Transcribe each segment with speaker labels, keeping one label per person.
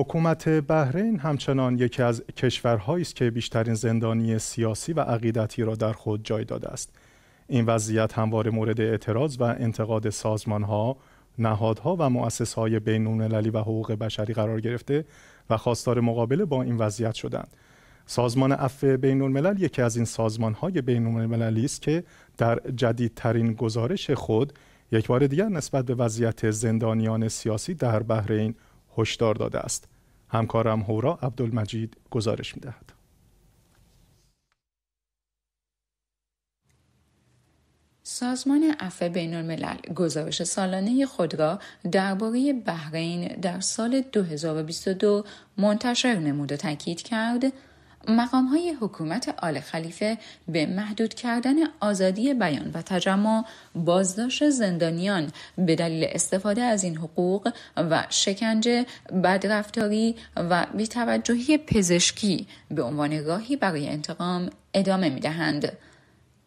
Speaker 1: حکومت بحرین همچنان یکی از کشورهایی است که بیشترین زندانی سیاسی و عقیدتی را در خود جای داده است این وضعیت همواره مورد اعتراض و انتقاد سازمانها نهادها و مؤسسهای بین‌المللی و حقوق بشری قرار گرفته و خواستار مقابله با این وضعیت شدند سازمان عفو بین یکی از این سازمان های بین است که در جدیدترین گزارش خود یک بار دیگر نسبت به وضعیت زندانیان سیاسی در بحرین هشدار داده است همکارم هورا عبدالمجید گزارش دهد.
Speaker 2: سازمان عفه بین الملل گزارش سالانه خود را درباره بحرین در سال 2022 منتشر نمود و تاکید کرد مقام های حکومت آل خلیفه به محدود کردن آزادی بیان و تجمع بازداشت زندانیان به دلیل استفاده از این حقوق و شکنجه بدرفتاری و بیتوجهی پزشکی به عنوان راهی برای انتقام ادامه می دهند.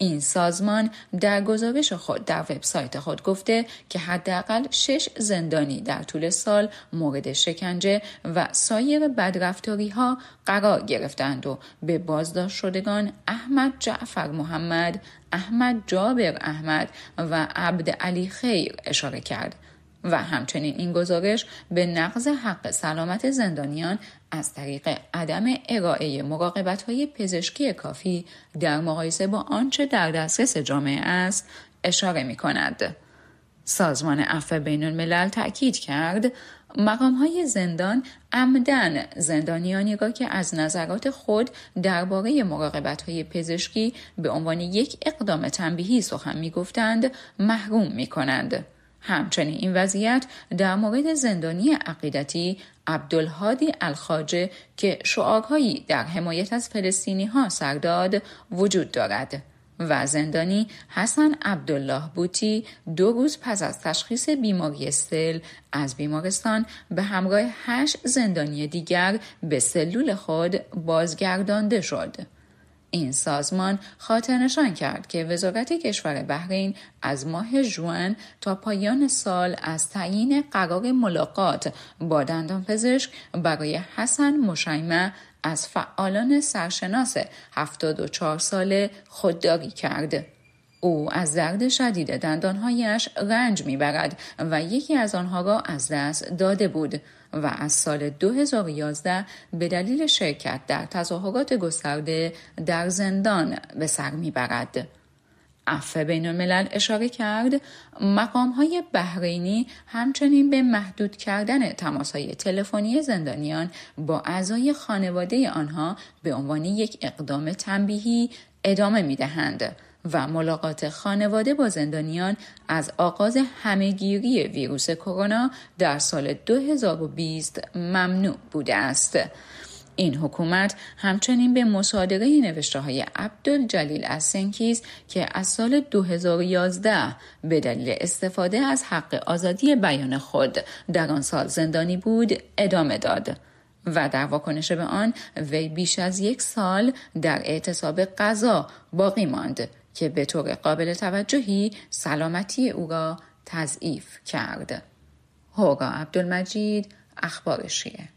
Speaker 2: این سازمان در گزارش خود در وبسایت خود گفته که حداقل شش زندانی در طول سال مورد شکنجه و سایر بدرفتاری ها قرار گرفتند و به بازداشت شدگان احمد جعفر محمد، احمد جابر احمد و عبد علی خیر اشاره کرد. و همچنین این گزارش به نقض حق سلامت زندانیان از طریق عدم ارائه مراقبت های پزشکی کافی در مقایسه با آنچه در دسترس جامعه است اشاره می کند. سازمان عفو بین الملل تأکید کرد مقام های زندان عمدن زندانیانی را که از نظرات خود درباره مراقبت های پزشکی به عنوان یک اقدام تنبیهی سخن می محروم می همچنین این وضعیت در مورد زندانی عقیدتی عبدالهادی الخاجه که شعارهایی در حمایت از فلسطینی ها سر وجود دارد و زندانی حسن عبدالله بوتی دو روز پس از تشخیص بیماری سل از بیمارستان به همراه هشت زندانی دیگر به سلول خود بازگردانده شد. این سازمان خاطرنشان کرد که وزارت کشور بحرین از ماه جوان تا پایان سال از تعیین قرار ملاقات با دندانپزشک برای حسن مشایمه از فعالان سرشناس 74 ساله خودداری کرد. او از درد شدید دندانهایش رنج میبرد و یکی از آنها را از دست داده بود و از سال 2011 به دلیل شرکت در تظاهرات گسترده در زندان به سر میبرد. عفو بین الملل اشاره کرد مقام های بحرینی همچنین به محدود کردن تماس های تلفنی زندانیان با اعضای خانواده آنها به عنوان یک اقدام تنبیهی ادامه می دهند. و ملاقات خانواده با زندانیان از آغاز همهگیری ویروس کرونا در سال 2020 ممنوع بوده است. این حکومت همچنین به مصادره نوشته های عبدالجلیل از که از سال 2011 به دلیل استفاده از حق آزادی بیان خود در آن سال زندانی بود ادامه داد. و در واکنش به آن وی بیش از یک سال در اعتصاب قضا باقی ماند که به طور قابل توجهی سلامتی او را تضعیف کرد. هوگا عبدالمجید اخبارشیه